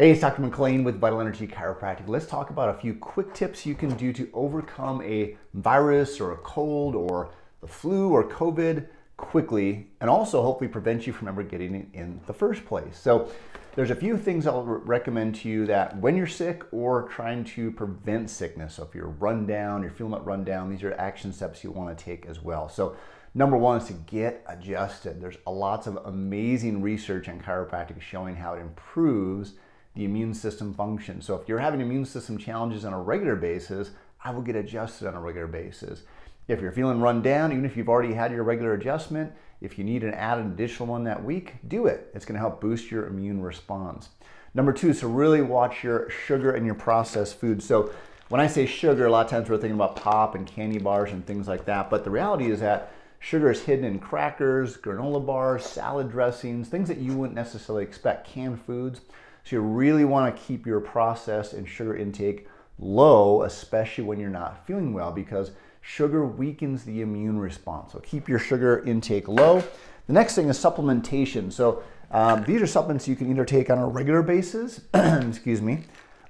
Hey, it's Dr. McLean with Vital Energy Chiropractic. Let's talk about a few quick tips you can do to overcome a virus or a cold or the flu or COVID quickly and also hopefully prevent you from ever getting it in the first place. So there's a few things I'll recommend to you that when you're sick or trying to prevent sickness. So if you're run down, you're feeling that run down, these are action steps you want to take as well. So Number one is to get adjusted. There's lots of amazing research on chiropractic showing how it improves the immune system function. So if you're having immune system challenges on a regular basis, I will get adjusted on a regular basis. If you're feeling run down, even if you've already had your regular adjustment, if you need an add an additional one that week, do it. It's gonna help boost your immune response. Number two, so really watch your sugar and your processed food. So when I say sugar, a lot of times we're thinking about pop and candy bars and things like that. But the reality is that sugar is hidden in crackers, granola bars, salad dressings, things that you wouldn't necessarily expect, canned foods. So you really want to keep your processed and sugar intake low, especially when you're not feeling well, because sugar weakens the immune response. So keep your sugar intake low. The next thing is supplementation. So um, these are supplements you can either take on a regular basis, excuse me,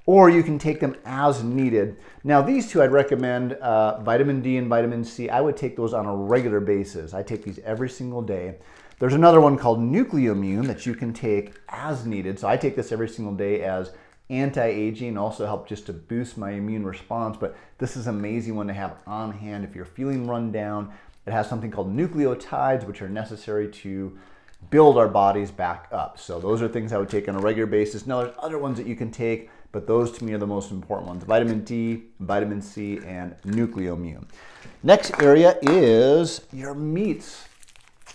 or you can take them as needed. Now these two I'd recommend, uh, vitamin D and vitamin C, I would take those on a regular basis. I take these every single day. There's another one called Nucleomune that you can take as needed. So I take this every single day as anti-aging, also help just to boost my immune response. But this is an amazing one to have on hand if you're feeling run down. It has something called nucleotides, which are necessary to build our bodies back up. So those are things I would take on a regular basis. Now there's other ones that you can take, but those to me are the most important ones. Vitamin D, vitamin C, and nucleomune. Next area is your meats.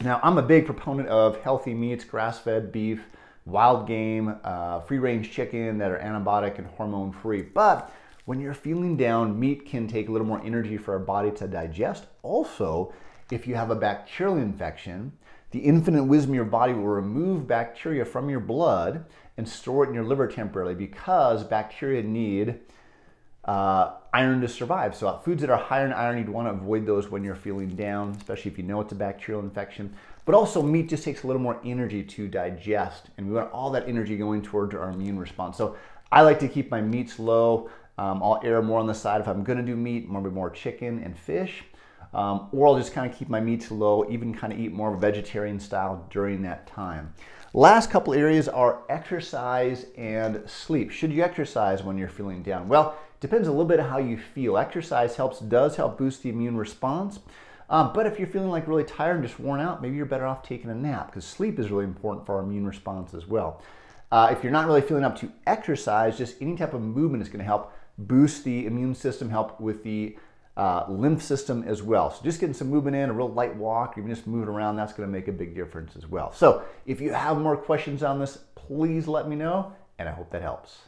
Now I'm a big proponent of healthy meats, grass-fed beef, wild game, uh, free-range chicken that are antibiotic and hormone-free. But when you're feeling down, meat can take a little more energy for our body to digest. Also, if you have a bacterial infection, the infinite wisdom of your body will remove bacteria from your blood and store it in your liver temporarily because bacteria need uh, iron to survive. So uh, foods that are higher in iron, you'd want to avoid those when you're feeling down, especially if you know it's a bacterial infection. But also meat just takes a little more energy to digest and we want all that energy going towards our immune response. So I like to keep my meats low. Um, I'll err more on the side if I'm gonna do meat, more, more chicken and fish. Um, or I'll just kind of keep my meats low, even kind of eat more vegetarian style during that time. Last couple areas are exercise and sleep. Should you exercise when you're feeling down? Well, depends a little bit how you feel. Exercise helps, does help boost the immune response. Um, but if you're feeling like really tired and just worn out, maybe you're better off taking a nap because sleep is really important for our immune response as well. Uh, if you're not really feeling up to exercise, just any type of movement is going to help boost the immune system, help with the uh, lymph system as well. So just getting some movement in, a real light walk, even just moving around, that's gonna make a big difference as well. So if you have more questions on this, please let me know, and I hope that helps.